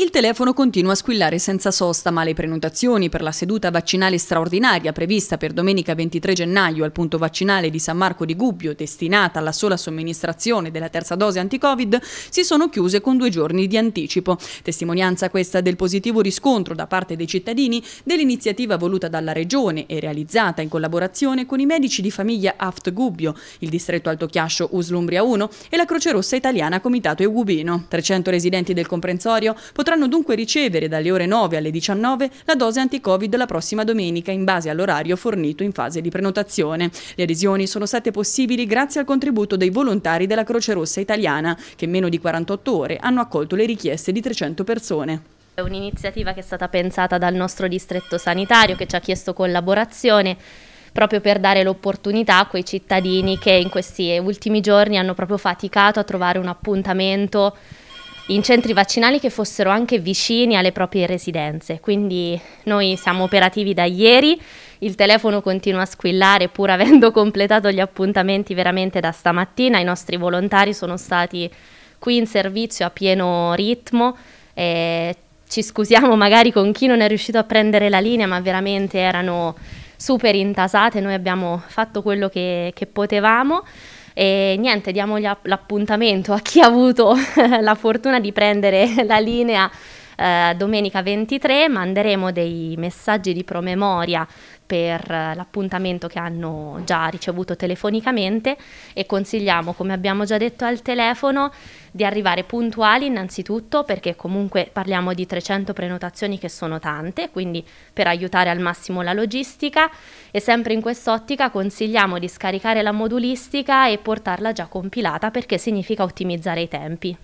Il telefono continua a squillare senza sosta, ma le prenotazioni per la seduta vaccinale straordinaria prevista per domenica 23 gennaio al punto vaccinale di San Marco di Gubbio, destinata alla sola somministrazione della terza dose anti-Covid, si sono chiuse con due giorni di anticipo. Testimonianza questa del positivo riscontro da parte dei cittadini dell'iniziativa voluta dalla Regione e realizzata in collaborazione con i medici di famiglia Aft Gubbio, il distretto Alto Chiascio Uslumbria 1 e la Croce Rossa Italiana Comitato Eugubino. 300 residenti del comprensorio potranno Potranno dunque ricevere dalle ore 9 alle 19 la dose anti-Covid la prossima domenica in base all'orario fornito in fase di prenotazione. Le adesioni sono state possibili grazie al contributo dei volontari della Croce Rossa Italiana che in meno di 48 ore hanno accolto le richieste di 300 persone. È un'iniziativa che è stata pensata dal nostro distretto sanitario che ci ha chiesto collaborazione proprio per dare l'opportunità a quei cittadini che in questi ultimi giorni hanno proprio faticato a trovare un appuntamento in centri vaccinali che fossero anche vicini alle proprie residenze. Quindi noi siamo operativi da ieri, il telefono continua a squillare pur avendo completato gli appuntamenti veramente da stamattina, i nostri volontari sono stati qui in servizio a pieno ritmo. Eh, ci scusiamo magari con chi non è riuscito a prendere la linea, ma veramente erano super intasate, noi abbiamo fatto quello che, che potevamo. E niente, diamo l'appuntamento a chi ha avuto la fortuna di prendere la linea eh, domenica 23 manderemo dei messaggi di promemoria per eh, l'appuntamento che hanno già ricevuto telefonicamente e consigliamo, come abbiamo già detto al telefono, di arrivare puntuali innanzitutto perché comunque parliamo di 300 prenotazioni che sono tante, quindi per aiutare al massimo la logistica e sempre in quest'ottica consigliamo di scaricare la modulistica e portarla già compilata perché significa ottimizzare i tempi.